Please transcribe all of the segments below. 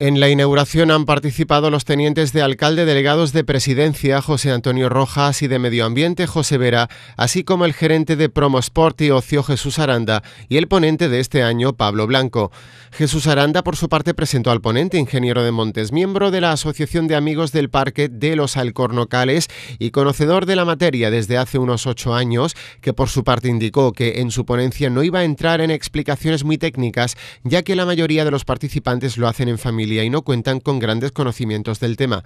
En la inauguración han participado los tenientes de alcalde delegados de Presidencia, José Antonio Rojas, y de Medio Ambiente, José Vera, así como el gerente de Promosport y Ocio, Jesús Aranda, y el ponente de este año, Pablo Blanco. Jesús Aranda, por su parte, presentó al ponente, ingeniero de Montes, miembro de la Asociación de Amigos del Parque de los Alcornocales y conocedor de la materia desde hace unos ocho años, que por su parte indicó que en su ponencia no iba a entrar en explicaciones muy técnicas, ya que la mayoría de los participantes lo hacen en familia y no cuentan con grandes conocimientos del tema.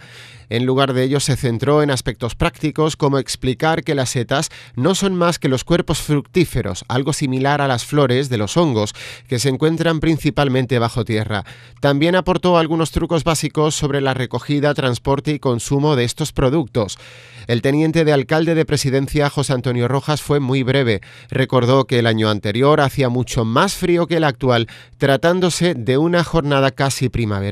En lugar de ello se centró en aspectos prácticos como explicar que las setas no son más que los cuerpos fructíferos, algo similar a las flores de los hongos, que se encuentran principalmente bajo tierra. También aportó algunos trucos básicos sobre la recogida, transporte y consumo de estos productos. El teniente de alcalde de presidencia, José Antonio Rojas, fue muy breve. Recordó que el año anterior hacía mucho más frío que el actual, tratándose de una jornada casi primaveral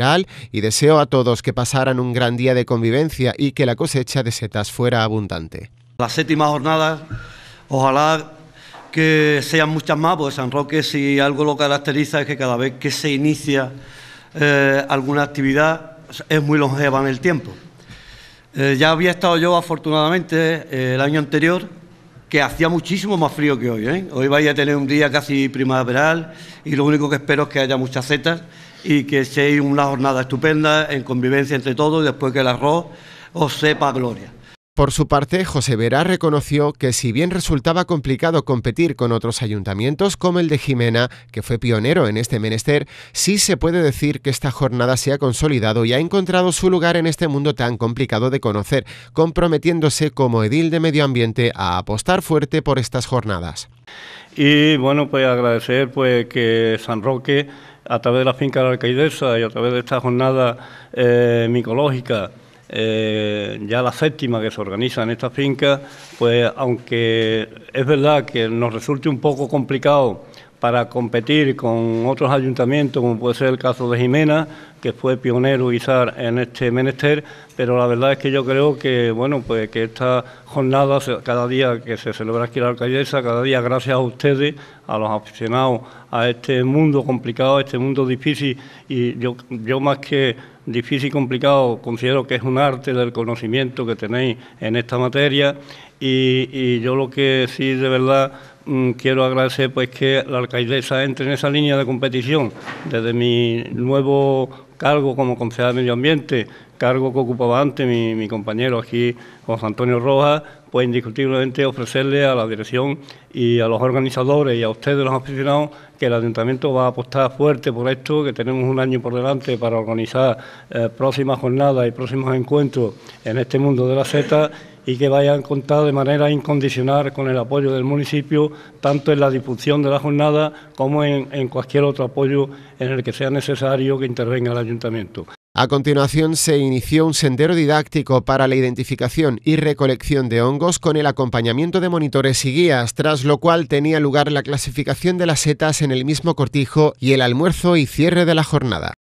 y deseo a todos que pasaran un gran día de convivencia y que la cosecha de setas fuera abundante. La séptima jornada, ojalá que sean muchas más, porque San Roque si algo lo caracteriza es que cada vez que se inicia eh, alguna actividad es muy longeva en el tiempo. Eh, ya había estado yo afortunadamente eh, el año anterior que hacía muchísimo más frío que hoy. ¿eh? Hoy vais a tener un día casi primaveral y lo único que espero es que haya muchas setas y que sea una jornada estupenda en convivencia entre todos y después que el arroz os sepa gloria. Por su parte, José Vera reconoció que si bien resultaba complicado competir con otros ayuntamientos como el de Jimena, que fue pionero en este menester, sí se puede decir que esta jornada se ha consolidado y ha encontrado su lugar en este mundo tan complicado de conocer, comprometiéndose como edil de medio ambiente a apostar fuerte por estas jornadas. Y bueno, pues agradecer pues que San Roque, a través de la finca de la alcaidesa y a través de esta jornada eh, micológica, eh, ya la séptima que se organiza en esta finca, pues aunque es verdad que nos resulte un poco complicado para competir con otros ayuntamientos, como puede ser el caso de Jimena, que fue pionero quizás en este menester, pero la verdad es que yo creo que, bueno, pues que esta jornada, cada día que se celebra aquí la alcaldesa, cada día gracias a ustedes, a los aficionados a este mundo complicado, a este mundo difícil, y yo, yo más que difícil y complicado, considero que es un arte del conocimiento que tenéis en esta materia y, yo lo que sí de verdad mm, quiero agradecer pues que la alcaldesa entre en esa línea de competición desde mi nuevo cargo como concejal de medio ambiente, cargo que ocupaba antes mi compañero aquí José Antonio Rojas, pues indiscutiblemente ofrecerle a la dirección y a los organizadores y a ustedes los aficionados que el ayuntamiento va a apostar fuerte por esto, que tenemos un año por delante para organizar eh, próximas jornadas y próximos encuentros en este mundo de la Z y que vayan a contar de manera incondicional con el apoyo del municipio, tanto en la difusión de la jornada como en cualquier otro apoyo en el que sea necesario que intervenga el ayuntamiento. A continuación se inició un sendero didáctico para la identificación y recolección de hongos con el acompañamiento de monitores y guías, tras lo cual tenía lugar la clasificación de las setas en el mismo cortijo y el almuerzo y cierre de la jornada.